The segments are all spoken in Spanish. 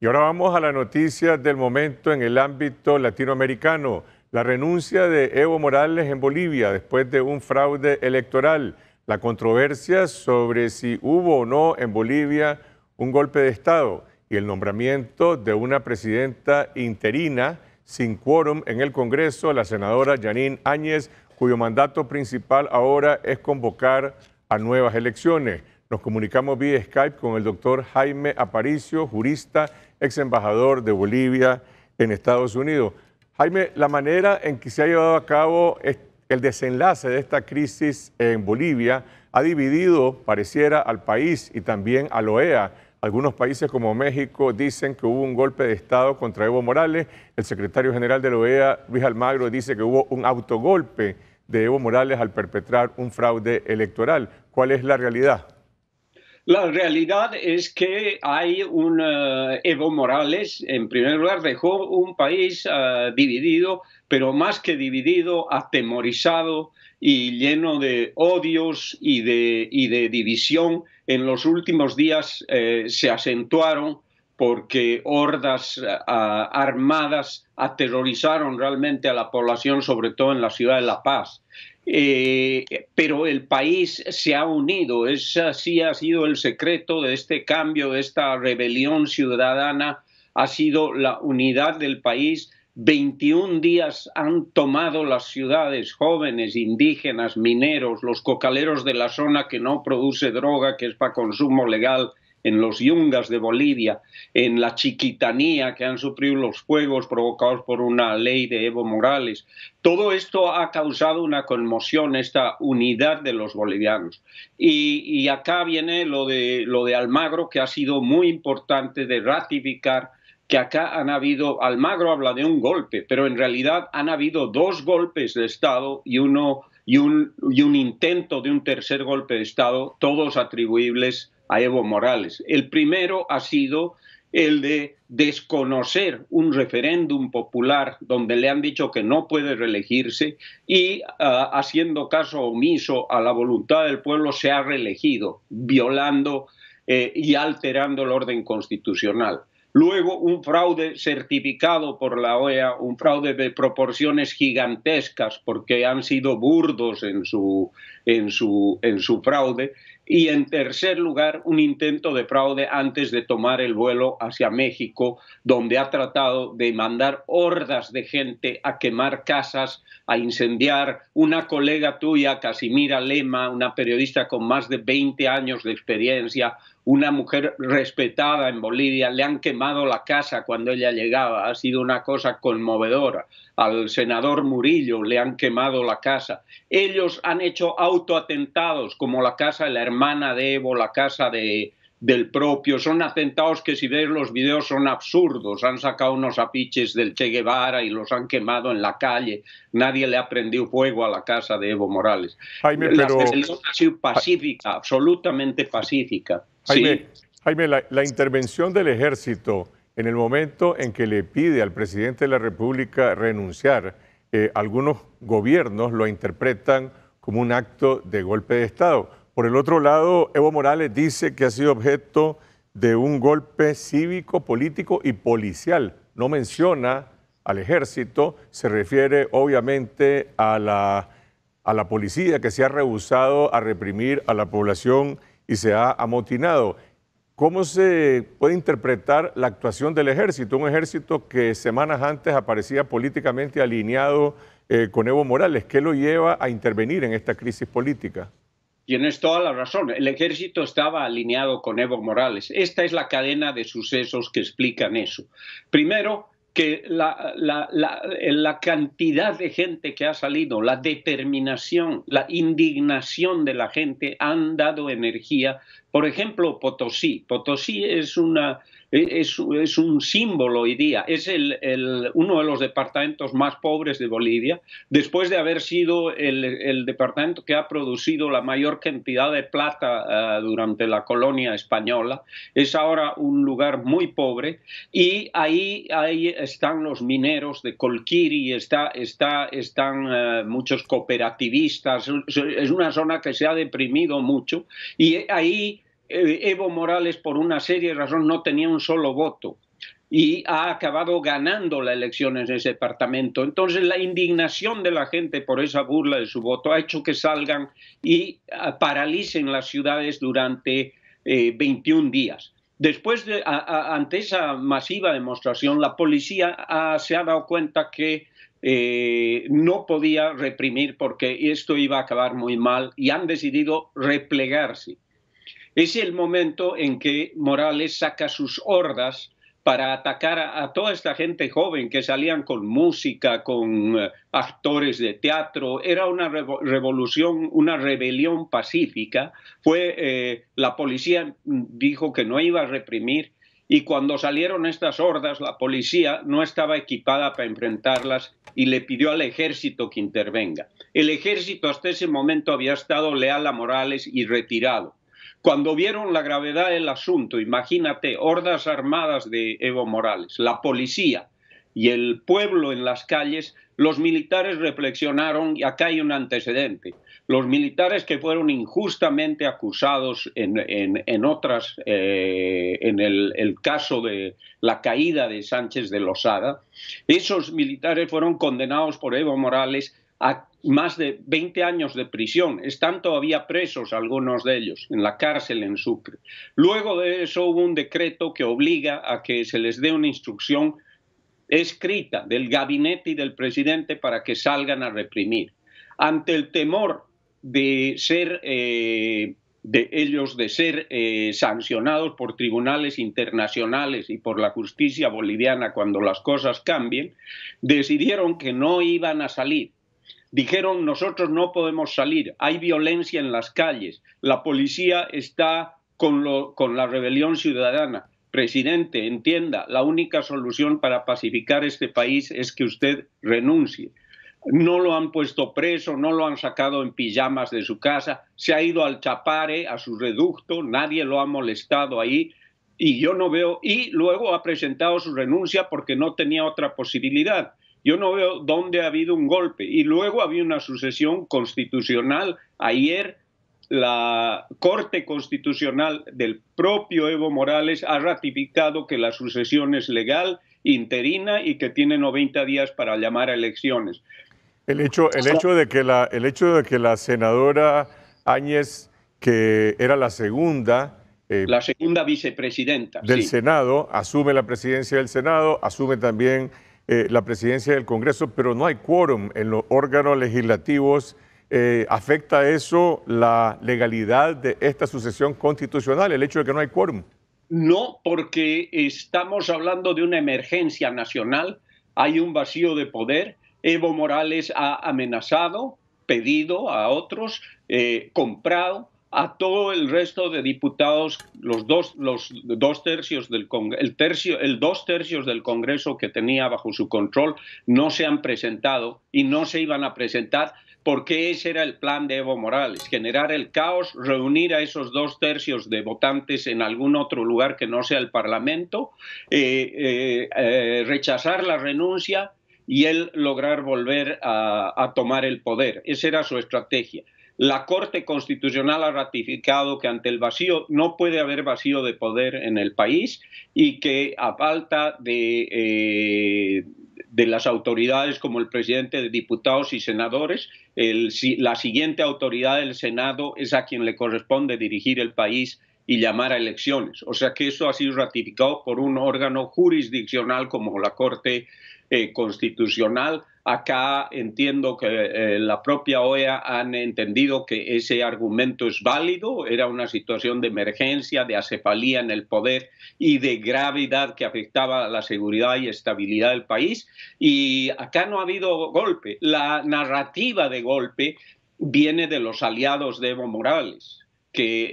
Y ahora vamos a la noticia del momento en el ámbito latinoamericano. La renuncia de Evo Morales en Bolivia después de un fraude electoral. La controversia sobre si hubo o no en Bolivia un golpe de Estado y el nombramiento de una presidenta interina sin quórum en el Congreso, la senadora Janine Áñez, cuyo mandato principal ahora es convocar a nuevas elecciones. Nos comunicamos vía Skype con el doctor Jaime Aparicio, jurista ex embajador de Bolivia en Estados Unidos. Jaime, la manera en que se ha llevado a cabo el desenlace de esta crisis en Bolivia ha dividido, pareciera, al país y también e a la OEA. Algunos países como México dicen que hubo un golpe de Estado contra Evo Morales. El secretario general de la e OEA, Luis Almagro, dice que hubo un autogolpe de Evo Morales al perpetrar un fraude electoral. ¿Cuál es la realidad? La realidad es que hay un eh, Evo Morales, en primer lugar, dejó un país eh, dividido, pero más que dividido, atemorizado y lleno de odios y de, de división. En los últimos días eh, se acentuaron porque hordas armadas aterrorizaron realmente a la población, sobre todo en la ciudad de La Paz. Eh, pero el país se ha unido, ese así ha sido el secreto de este cambio, de esta rebelión ciudadana, ha sido la unidad del país. 21 días han tomado las ciudades, jóvenes, indígenas, mineros, los cocaleros de la zona que no produce droga, que es para consumo legal, en los yungas de Bolivia, en la chiquitanía que han sufrido los fuegos provocados por una ley de Evo Morales. Todo esto ha causado una conmoción, esta unidad de los bolivianos. Y, acá viene lo de, lo de Almagro, que ha sido muy importante de ratificar que acá han habido, Almagro habla de un golpe, pero en realidad han habido dos golpes de Estado y uno un, y un intento de un tercer golpe de Estado, todos atribuibles a Evo Morales. El primero ha sido el de desconocer un referéndum popular donde le han dicho que no puede reelegirse y ah, haciendo caso omiso a la voluntad del pueblo se ha reelegido, violando eh, y alterando el orden constitucional. Luego, un fraude certificado por la OEA, un fraude de proporciones gigantescas, porque han sido burdos en su, en su, en su fraude. Y en tercer lugar, un intento de fraude antes de tomar el vuelo hacia México, donde ha tratado de mandar hordas de gente a quemar casas, a incendiar. Una colega tuya, Casimira Lema, una periodista con más de 20 años de experiencia, una mujer respetada en Bolivia, le han quemado la casa cuando ella llegaba, ha sido una cosa conmovedora. Al senador Murillo le han quemado la casa. Ellos han hecho autoatentados, como la casa de la hermana de Evo, la casa de, del propio. Son atentados que si ves los videos son absurdos. Han sacado unos apiches del Che Guevara y los han quemado en la calle. Nadie le ha prendido fuego a la casa de Evo Morales. ha sido pacífica, absolutamente pacífica. Jaime, Jaime la, intervención del ejército en el momento en que le pide al presidente de la República renunciar, eh, algunos gobiernos lo interpretan como un acto de golpe de Estado. Por el otro lado, Evo Morales dice que ha sido objeto de un golpe cívico, político y policial. No menciona al ejército, se refiere obviamente a la, a la policía que se ha rehusado a reprimir a la población y se ha amotinado. ¿Cómo se puede interpretar la actuación del ejército? Un ejército que semanas antes aparecía políticamente alineado eh, con Evo Morales. ¿Qué lo lleva a intervenir en esta crisis política? Tienes toda la razón. El ejército estaba alineado con Evo Morales. Esta es la cadena de sucesos que explican eso. Primero, que la, la, la, la, cantidad de gente que ha salido, la determinación, la indignación de la gente han dado energía. Por ejemplo, Potosí. Potosí es una e, es, un símbolo hoy día, es uno de los departamentos más pobres de Bolivia, después de haber sido el, departamento que ha producido la mayor cantidad de plata eh, durante la colonia española, es ahora un lugar muy pobre y ahí, están los mineros de Colquiri, están eh, muchos cooperativistas, es una zona que se ha deprimido mucho y ahí eh, Evo Morales por una serie de razones no tenía un solo voto y ha acabado ganando la elección en ese departamento. Entonces la indignación de la gente por esa burla de su voto ha hecho que salgan y ah, paralicen las ciudades durante 21 eh, días. Después, de, ante esa masiva demostración, la policía se ha dado cuenta que eh, no podía reprimir porque esto iba a acabar muy mal y han decidido replegarse. Es el momento en que Morales saca sus hordas para atacar a, toda esta gente joven que salían con música, con eh, actores de teatro. Era una revolución, una rebelión pacífica. Fue eh, la policía dijo que no iba a reprimir y cuando salieron estas hordas, la policía no estaba equipada para enfrentarlas y le pidió al ejército que intervenga. El ejército hasta ese momento había estado leal a Morales y retirado. Cuando vieron la gravedad del asunto, imagínate, hordas armadas de Evo Morales, la policía y el pueblo en las calles, los militares reflexionaron, y acá hay un antecedente, los militares que fueron injustamente acusados en, otras, eh, en el, el, caso de la caída de Sánchez de Lozada, esos militares fueron condenados por Evo Morales a más de 20 años de prisión. Están todavía presos algunos de ellos en la cárcel en Sucre. Luego de eso hubo un decreto que obliga a que se les dé una instrucción escrita del gabinete y del presidente para que salgan a reprimir. Ante el temor de ser eh, de ellos de ser eh, sancionados por tribunales internacionales y por la justicia boliviana cuando las cosas cambien, decidieron que no iban a salir Dijeron, nosotros no podemos salir, hay violencia en las calles, la policía está con, con la rebelión ciudadana. Presidente, entienda, la única solución para pacificar este país es que usted renuncie. No lo han puesto preso, no lo han sacado en pijamas de su casa, se ha ido al chapare, a su reducto, nadie lo ha molestado ahí y yo no veo, y luego ha presentado su renuncia porque no tenía otra posibilidad. Yo no veo dónde ha habido un golpe. Y luego había una sucesión constitucional. Ayer la Corte Constitucional del propio Evo Morales ha ratificado que la sucesión es legal, interina y que tiene 90 días para llamar a elecciones. El hecho, de, que la, senadora Áñez, que era la segunda... Eh, la segunda vicepresidenta. Del Senado, asume la presidencia del Senado, asume también eh, la presidencia del Congreso, pero no hay quórum en los órganos legislativos. Eh, ¿Afecta eso la legalidad de esta sucesión constitucional, el hecho de que no hay quórum? No, porque estamos hablando de una emergencia nacional, hay un vacío de poder. Evo Morales ha amenazado, pedido a otros, eh, comprado a todo el resto de diputados, los dos, los dos tercios del el tercios del Congreso que tenía bajo su control no se han presentado y no se iban a presentar porque ese era el plan de Evo Morales, generar el caos, reunir a esos dos tercios de votantes en algún otro lugar que no sea el Parlamento, eh, eh, eh, rechazar la renuncia y él lograr volver a, a tomar el poder. Esa era su estrategia. La Corte Constitucional ha ratificado que ante el vacío no puede haber vacío de poder en el país y que a falta de, eh, las autoridades como el presidente de diputados y senadores, la siguiente autoridad del Senado es a quien le corresponde dirigir el país y llamar a elecciones. O sea que eso ha sido ratificado por un órgano jurisdiccional como la Corte eh, Constitucional Acá entiendo que eh, la propia OEA han entendido que ese argumento es válido, era una situación de emergencia, de acefalía en el poder y de gravedad que afectaba a la seguridad y estabilidad del país. Y acá no ha habido golpe. La narrativa de golpe viene de los aliados de Evo Morales que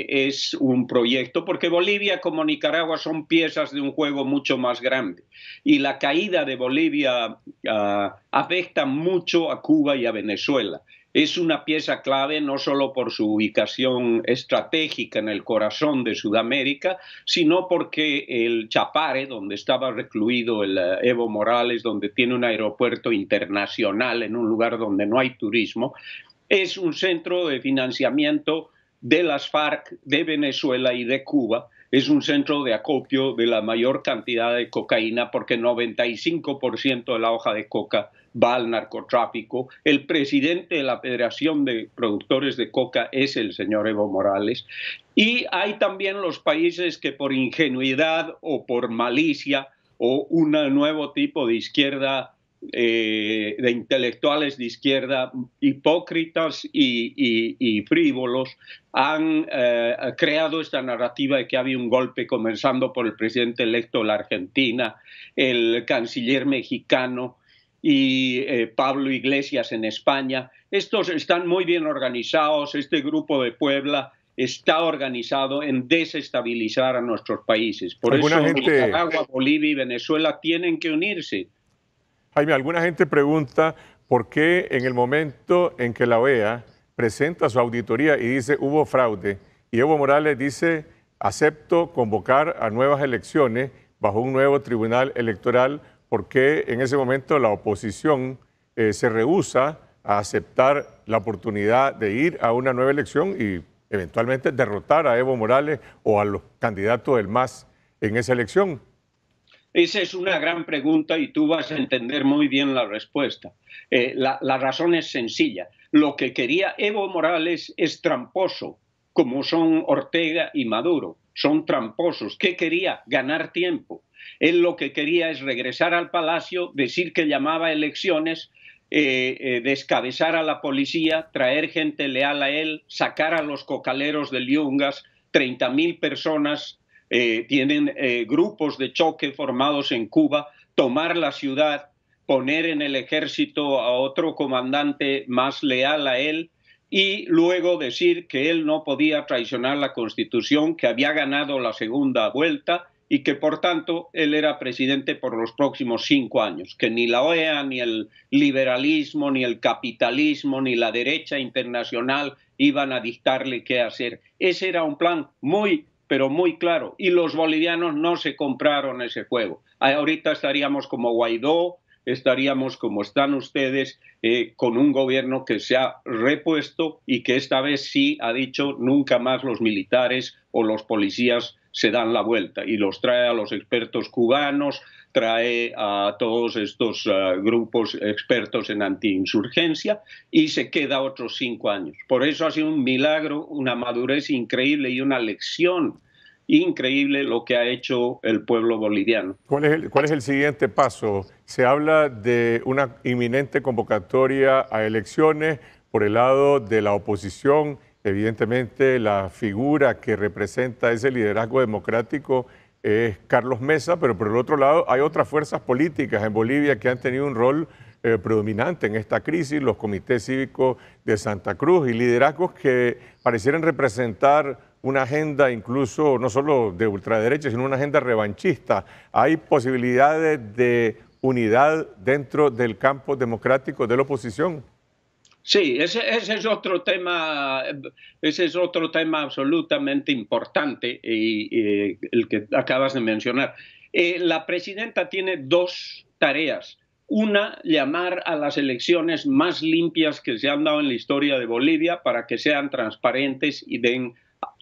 eh, es un proyecto, porque Bolivia como Nicaragua son piezas de un juego mucho más grande. Y la caída de Bolivia ah, afecta mucho a Cuba y a Venezuela. Es una pieza clave no solo por su ubicación estratégica en el corazón de Sudamérica, sino porque el Chapare, donde estaba recluido el eh, Evo Morales, donde tiene un aeropuerto internacional en un lugar donde no hay turismo, es un centro de financiamiento de las FARC de Venezuela y de Cuba, es un centro de acopio de la mayor cantidad de cocaína porque 95% de la hoja de coca va al narcotráfico. El presidente de la Federación de Productores de Coca es el señor Evo Morales. Y hay también los países que por ingenuidad o por malicia o un nuevo tipo de izquierda eh, de intelectuales de izquierda hipócritas y, frívolos han eh, creado esta narrativa de que había un golpe comenzando por el presidente electo de la Argentina, el canciller mexicano y eh, Pablo Iglesias en España. Estos están muy bien organizados, este grupo de Puebla está organizado en desestabilizar a nuestros países. Por eso Nicaragua, Bolivia y Venezuela tienen que unirse. Jaime, alguna gente pregunta por qué en el momento en que la OEA presenta su auditoría y dice hubo fraude, y Evo Morales dice acepto convocar a nuevas elecciones bajo un nuevo tribunal electoral, ¿por qué en ese momento la oposición eh, se rehúsa a aceptar la oportunidad de ir a una nueva elección y eventualmente derrotar a Evo Morales o a los candidatos del MAS en esa elección? Esa es una gran pregunta y tú vas a entender muy bien la respuesta. Eh, la, razón es sencilla. Lo que quería Evo Morales es tramposo, como son Ortega y Maduro. Son tramposos. ¿Qué quería? Ganar tiempo. Él lo que quería es regresar al palacio, decir que llamaba elecciones, eh, eh, descabezar a la policía, traer gente leal a él, sacar a los cocaleros de Liungas, 30.000 personas eh, tienen eh, grupos de choque formados en Cuba, tomar la ciudad, poner en el ejército a otro comandante más leal a él y luego decir que él no podía traicionar la constitución, que había ganado la segunda vuelta y que por tanto él era presidente por los próximos cinco años, que ni la OEA, ni el liberalismo, ni el capitalismo, ni la derecha internacional iban a dictarle qué hacer. Ese era un plan muy pero muy claro. Y los bolivianos no se compraron ese juego. Ahorita estaríamos como Guaidó, estaríamos como están ustedes, eh, con un gobierno que se ha repuesto y que esta vez sí ha dicho nunca más los militares o los policías se dan la vuelta y los trae a los expertos cubanos, trae a todos estos eh, grupos expertos en antiinsurgencia y se queda otros cinco años. Por eso ha sido un milagro, una madurez increíble y una lección increíble lo que ha hecho el pueblo boliviano. cuál es el siguiente paso? Se habla de una inminente convocatoria a elecciones por el lado de la oposición. Evidentemente, la figura que representa ese liderazgo democrático es Carlos Mesa, pero por el otro lado hay otras fuerzas políticas en Bolivia que han tenido un rol eh, predominante en esta crisis, los comités cívicos de Santa Cruz y liderazgos que parecieran representar una agenda incluso no solo de ultraderecha, sino una agenda revanchista. Hay posibilidades de unidad dentro del campo democrático de la oposición. Sí, ese, es otro tema, ese es otro tema absolutamente importante y, eh, el que acabas de mencionar. Eh, la presidenta tiene dos tareas. Una, llamar a las elecciones más limpias que se han dado en la historia de Bolivia para que sean transparentes y den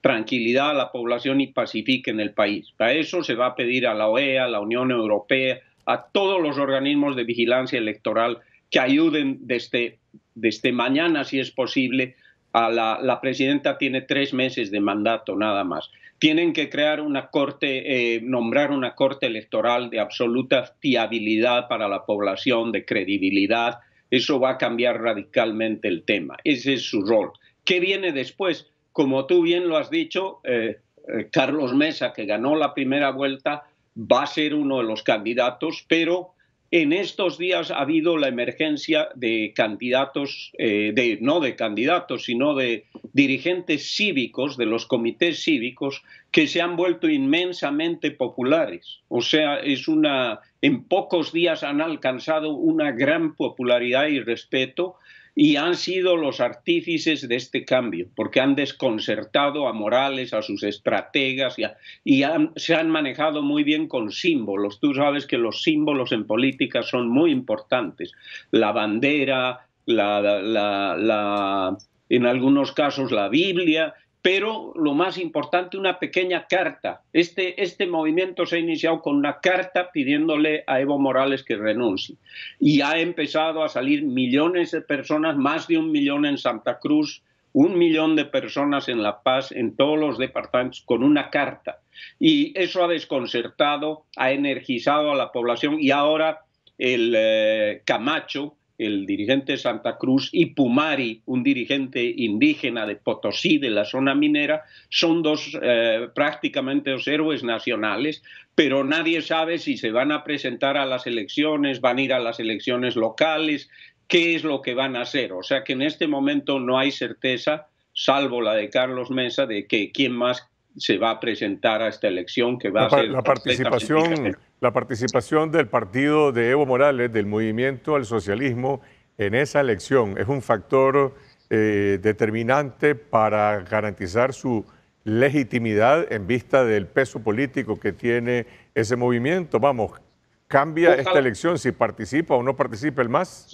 tranquilidad a la población y pacifiquen el país. Para eso se va a pedir a la OEA, a la Unión Europea, a todos los organismos de vigilancia electoral que ayuden desde desde mañana, si es posible, a la, presidenta tiene tres meses de mandato nada más. Tienen que crear una corte, eh, nombrar una corte electoral de absoluta fiabilidad para la población, de credibilidad. Eso va a cambiar radicalmente el tema. Ese es su rol. ¿Qué viene después? Como tú bien lo has dicho, eh, eh, Carlos Mesa, que ganó la primera vuelta, va a ser uno de los candidatos, pero en estos días ha habido la emergencia de candidatos, eh, de, no de candidatos, sino de dirigentes cívicos, de los comités cívicos, que se han vuelto inmensamente populares. O sea, es una, en pocos días han alcanzado una gran popularidad y respeto y han sido los artífices de este cambio, porque han desconcertado a Morales, a sus estrategas, y, se han manejado muy bien con símbolos. Tú sabes que los símbolos en política son muy importantes. La bandera, la, en algunos casos la Biblia, pero lo más importante, una pequeña carta. Este, este movimiento se ha iniciado con una carta pidiéndole a Evo Morales que renuncie. Y ha empezado a salir millones de personas, más de un millón en Santa Cruz, un millón de personas en La Paz, en todos los departamentos, con una carta. Y eso ha desconcertado, ha energizado a la población y ahora el eh, Camacho, el dirigente Santa Cruz, y Pumari, un dirigente indígena de Potosí, de la zona minera, son dos eh, prácticamente dos héroes nacionales, pero nadie sabe si se van a presentar a las elecciones, van a ir a las elecciones locales, qué es lo que van a hacer. O sea que en este momento no hay certeza, salvo la de Carlos Mesa, de que quién más se va a presentar a esta elección que va a ser... La participación la participación del partido de Evo Morales, del movimiento al socialismo, en esa elección es un factor eh, determinante para garantizar su legitimidad en vista del peso político que tiene ese movimiento. Vamos, ¿cambia esta elección si participa o no participa el MAS?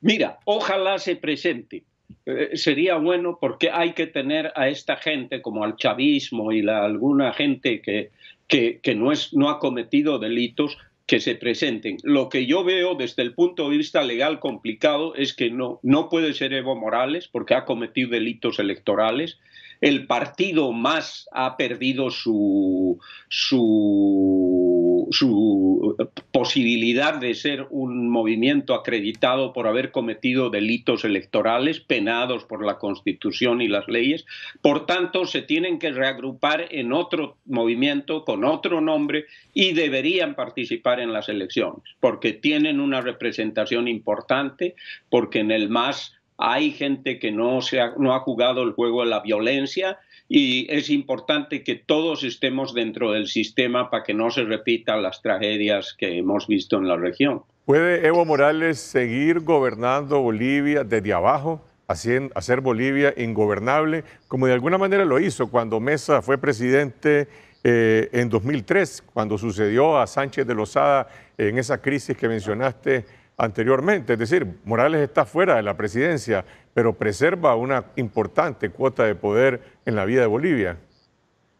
Mira, ojalá se presente, eh, sería bueno porque hay que tener a esta gente, como al chavismo y la, alguna gente que, que, no, es, no ha cometido delitos, que se presenten. Lo que yo veo desde el punto de vista legal complicado es que no, no puede ser Evo Morales porque ha cometido delitos electorales. El partido más ha perdido su, su su posibilidad de ser un movimiento acreditado por haber cometido delitos electorales penados por la Constitución y las leyes. Por tanto, se tienen que reagrupar en otro movimiento con otro nombre y deberían participar en las elecciones, porque tienen una representación importante, porque en el más hay gente que no, se ha, no ha jugado el juego de la violencia y es importante que todos estemos dentro del sistema para que no se repitan las tragedias que hemos visto en la región. ¿Puede Evo Morales seguir gobernando Bolivia desde abajo? hacer Bolivia ingobernable, como de alguna manera lo hizo cuando Mesa fue presidente eh, en 2003, cuando sucedió a Sánchez de Lozada en esa crisis que mencionaste anteriormente. Es decir, Morales está fuera de la presidencia, pero preserva una importante cuota de poder en la vida de Bolivia.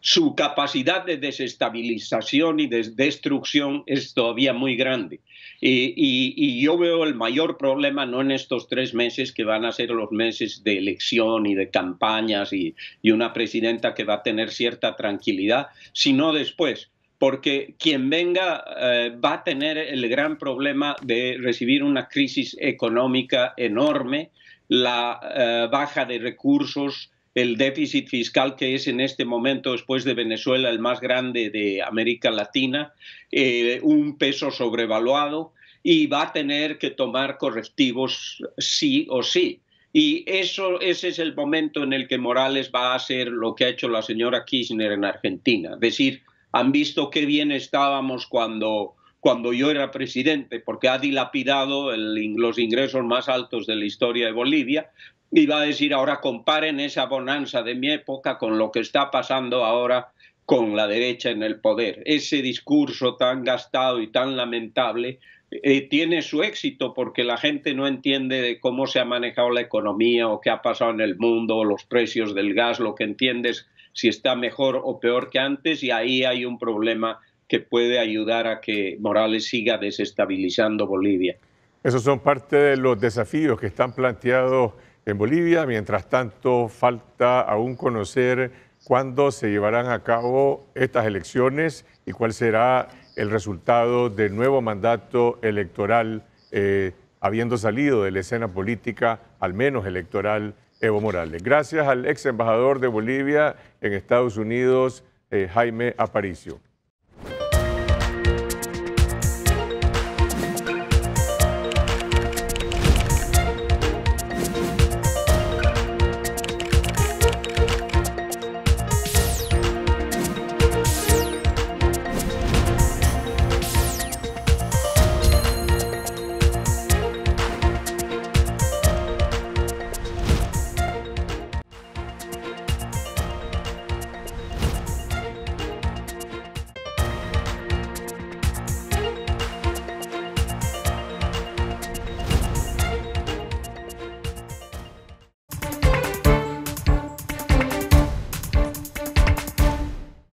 Su capacidad de desestabilización y de destrucción es todavía muy grande. Y, yo veo el mayor problema no en estos tres meses que van a ser los meses de elección y de campañas y una presidenta que va a tener cierta tranquilidad, sino después porque quien venga eh, va a tener el gran problema de recibir una crisis económica enorme, la eh, baja de recursos, el déficit fiscal que es en este momento, después de Venezuela, el más grande de América Latina, eh, un peso sobrevaluado y va a tener que tomar correctivos sí o sí. Y eso, ese es el momento en el que Morales va a hacer lo que ha hecho la señora Kirchner en Argentina, decir, han visto qué bien estábamos cuando, cuando yo era presidente, porque ha dilapidado los ingresos más altos de la historia de Bolivia. Y va a decir ahora comparen esa bonanza de mi época con lo que está pasando ahora con la derecha en el poder. Ese discurso tan gastado y tan lamentable eh, tiene su éxito porque la gente no entiende cómo se ha manejado la economía o qué ha pasado en el mundo los precios del gas. Lo que entiendes, si está mejor o peor que antes y ahí hay un problema que puede ayudar a que Morales siga desestabilizando Bolivia. Esos son parte de los desafíos que están planteados en Bolivia. Mientras tanto, falta aún conocer cuándo se llevarán a cabo estas elecciones y cuál será el resultado del nuevo mandato electoral, eh, habiendo salido de la escena política, al menos electoral, Evo Morales. Gracias al ex embajador de Bolivia en Estados Unidos, eh, Jaime Aparicio.